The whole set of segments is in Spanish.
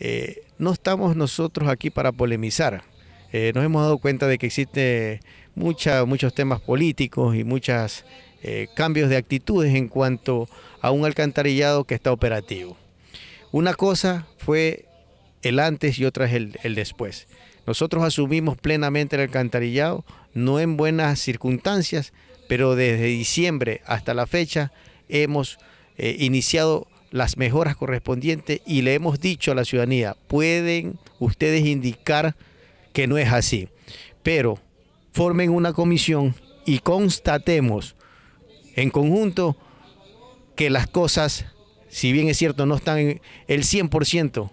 Eh, no estamos nosotros aquí para polemizar. Eh, nos hemos dado cuenta de que existen muchos temas políticos y muchos eh, cambios de actitudes en cuanto a un alcantarillado que está operativo. Una cosa fue el antes y otra es el, después. Nosotros asumimos plenamente el alcantarillado, no en buenas circunstancias, pero desde diciembre hasta la fecha hemos iniciado las mejoras correspondientes y le hemos dicho a la ciudadanía, pueden ustedes indicar que no es así, pero formen una comisión y constatemos en conjunto que las cosas, si bien es cierto, no están el 100%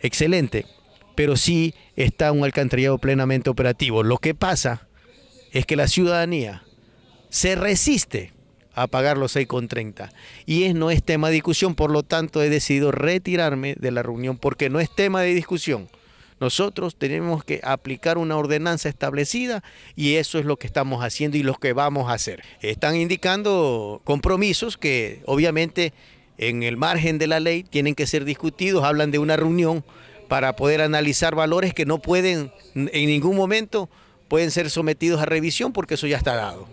excelente, pero sí está un alcantarillado plenamente operativo. Lo que pasa es que la ciudadanía se resiste a pagar los 6,30. Y es, no es tema de discusión, por lo tanto he decidido retirarme de la reunión porque no es tema de discusión. Nosotros tenemos que aplicar una ordenanza establecida y eso es lo que estamos haciendo y lo que vamos a hacer. Están indicando compromisos que obviamente en el margen de la ley tienen que ser discutidos, hablan de una reunión para poder analizar valores que no pueden en ningún momento pueden ser sometidos a revisión porque eso ya está dado.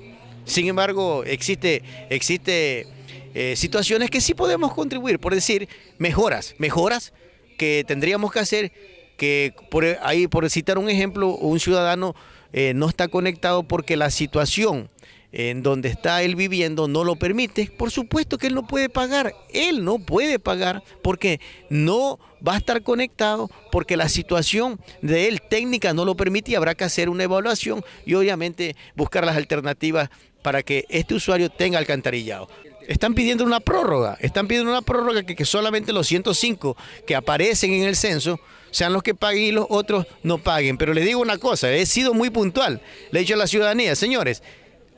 Sin embargo, existe, existe eh, situaciones que sí podemos contribuir, por decir, mejoras, mejoras que tendríamos que hacer, que por e, ahí, por citar un ejemplo, un ciudadano eh, no está conectado porque la situación en donde está él viviendo no lo permite, por supuesto que él no puede pagar, él no puede pagar porque no va a estar conectado, porque la situación de él técnica no lo permite y habrá que hacer una evaluación y obviamente buscar las alternativas para que este usuario tenga alcantarillado. Están pidiendo una prórroga, están pidiendo una prórroga que, solamente los 105 que aparecen en el censo sean los que paguen y los otros no paguen. Pero les digo una cosa, he sido muy puntual, le he dicho a la ciudadanía, señores,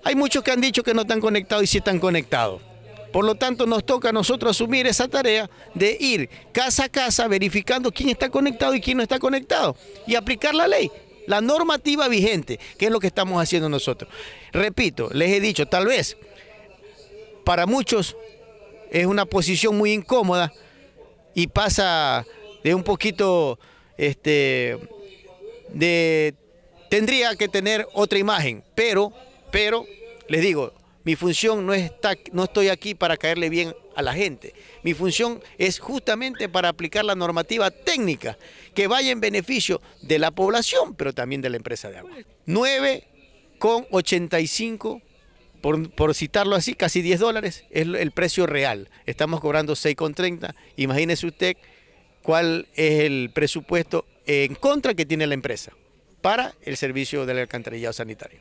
hay muchos que han dicho que no están conectados y sí están conectados. Por lo tanto, nos toca a nosotros asumir esa tarea de ir casa a casa verificando quién está conectado y quién no está conectado y aplicar la ley, la normativa vigente, que es lo que estamos haciendo nosotros. Repito, les he dicho, tal vez para muchos es una posición muy incómoda y pasa de un poquito este de tendría que tener otra imagen, pero pero les digo, mi función no, está, no estoy aquí para caerle bien a la gente. Mi función es justamente para aplicar la normativa técnica que vaya en beneficio de la población, pero también de la empresa de agua. 9,85, por, por citarlo así, casi 10 dólares, es el precio real. Estamos cobrando 6,30. Imagínese usted cuál es el presupuesto en contra que tiene la empresa para el servicio del alcantarillado sanitario.